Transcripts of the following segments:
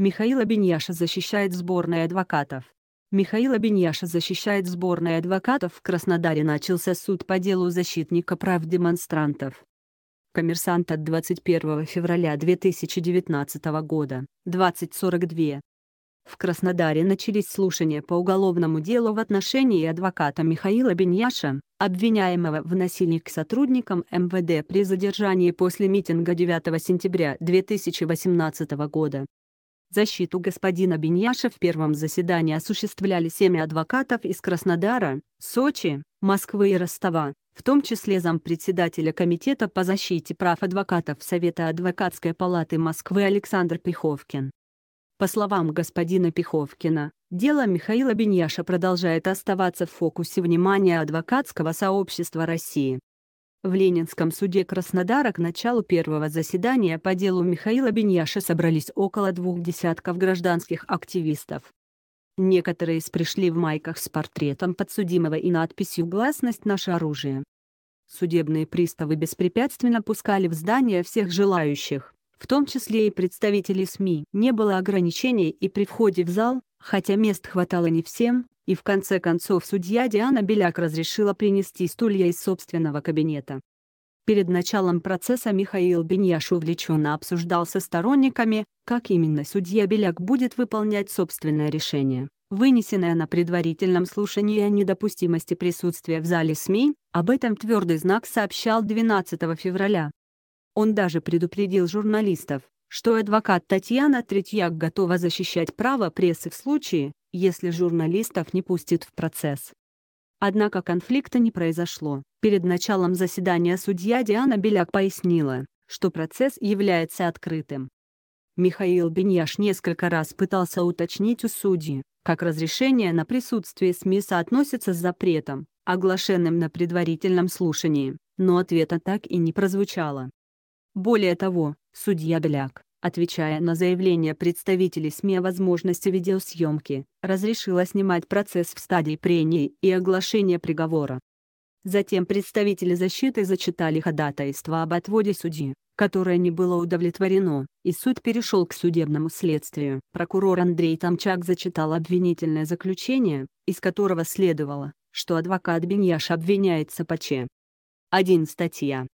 Михаил Абиньяша защищает сборной адвокатов. Михаил Абиньяша защищает сборной адвокатов в Краснодаре начался суд по делу защитника прав демонстрантов. Коммерсант от 21 февраля 2019 года, 2042. В Краснодаре начались слушания по уголовному делу в отношении адвоката Михаила Беньяша, обвиняемого в насилии к сотрудникам МВД при задержании после митинга 9 сентября 2018 года. Защиту господина Беньяша в первом заседании осуществляли семь адвокатов из Краснодара, Сочи, Москвы и Ростова, в том числе зампредседателя Комитета по защите прав адвокатов Совета адвокатской палаты Москвы Александр Пиховкин. По словам господина Пиховкина, дело Михаила Беньяша продолжает оставаться в фокусе внимания адвокатского сообщества России. В Ленинском суде Краснодара к началу первого заседания по делу Михаила Беньяша собрались около двух десятков гражданских активистов. Некоторые из пришли в майках с портретом подсудимого и надписью «Гласность – наше оружие». Судебные приставы беспрепятственно пускали в здание всех желающих, в том числе и представителей СМИ. Не было ограничений и при входе в зал, хотя мест хватало не всем, и в конце концов судья Диана Беляк разрешила принести стулья из собственного кабинета. Перед началом процесса Михаил Беньяш увлеченно обсуждал со сторонниками, как именно судья Беляк будет выполнять собственное решение, вынесенное на предварительном слушании о недопустимости присутствия в зале СМИ, об этом твердый знак сообщал 12 февраля. Он даже предупредил журналистов, что адвокат Татьяна Третьяк готова защищать право прессы в случае, если журналистов не пустит в процесс. Однако конфликта не произошло. Перед началом заседания судья Диана Беляк пояснила, что процесс является открытым. Михаил Беньяш несколько раз пытался уточнить у судьи, как разрешение на присутствие СМИ соотносится с запретом, оглашенным на предварительном слушании, но ответа так и не прозвучало. Более того, судья Беляк, отвечая на заявление представителей СМИ о возможности видеосъемки, разрешила снимать процесс в стадии прений и оглашения приговора. Затем представители защиты зачитали ходатайство об отводе судьи, которое не было удовлетворено, и суд перешел к судебному следствию. Прокурор Андрей Тамчак зачитал обвинительное заключение, из которого следовало, что адвокат Беньяш обвиняется по Ч. 1 статья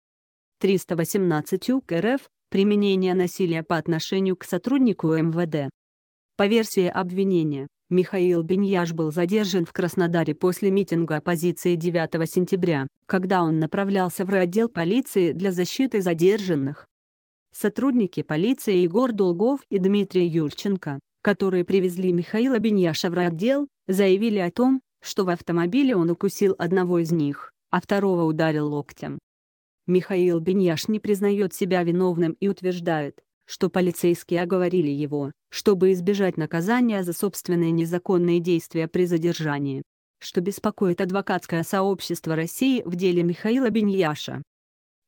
318 УК РФ применения насилия по отношению к сотруднику МВД. По версии обвинения, Михаил Беньяш был задержан в Краснодаре после митинга оппозиции 9 сентября, когда он направлялся в отдел полиции для защиты задержанных. Сотрудники полиции Егор Долгов и Дмитрий Юрченко, которые привезли Михаила Беньяша в отдел, заявили о том, что в автомобиле он укусил одного из них, а второго ударил локтем. Михаил Беньяш не признает себя виновным и утверждает, что полицейские оговорили его, чтобы избежать наказания за собственные незаконные действия при задержании. Что беспокоит адвокатское сообщество России в деле Михаила Беньяша.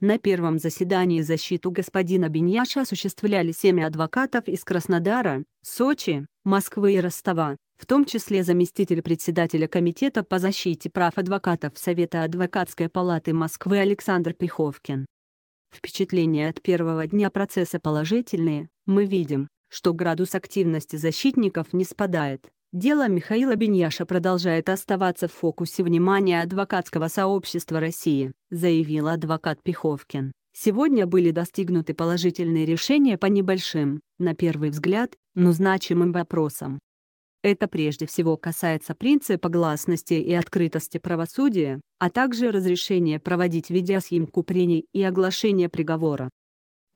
На первом заседании защиту господина Беньяша осуществляли семь адвокатов из Краснодара, Сочи, Москвы и Ростова в том числе заместитель председателя Комитета по защите прав адвокатов Совета адвокатской палаты Москвы Александр Пиховкин. Впечатления от первого дня процесса положительные, мы видим, что градус активности защитников не спадает. Дело Михаила Беньяша продолжает оставаться в фокусе внимания адвокатского сообщества России, заявил адвокат Пиховкин. Сегодня были достигнуты положительные решения по небольшим, на первый взгляд, но значимым вопросам. Это прежде всего касается принципа гласности и открытости правосудия, а также разрешения проводить видеосъемку прений и оглашения приговора.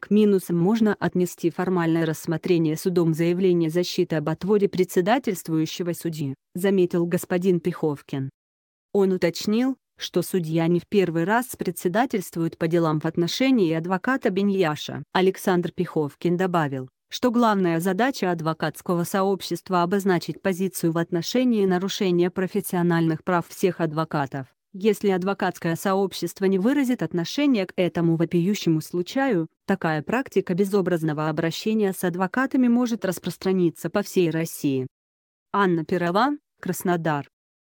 К минусам можно отнести формальное рассмотрение судом заявления защиты об отводе председательствующего судьи, заметил господин Пиховкин. Он уточнил, что судья не в первый раз председательствует по делам в отношении адвоката Беньяша. Александр Пиховкин добавил, что главная задача адвокатского сообщества — обозначить позицию в отношении нарушения профессиональных прав всех адвокатов. Если адвокатское сообщество не выразит отношение к этому вопиющему случаю, такая практика безобразного обращения с адвокатами может распространиться по всей России. Анна Перова, Краснодар.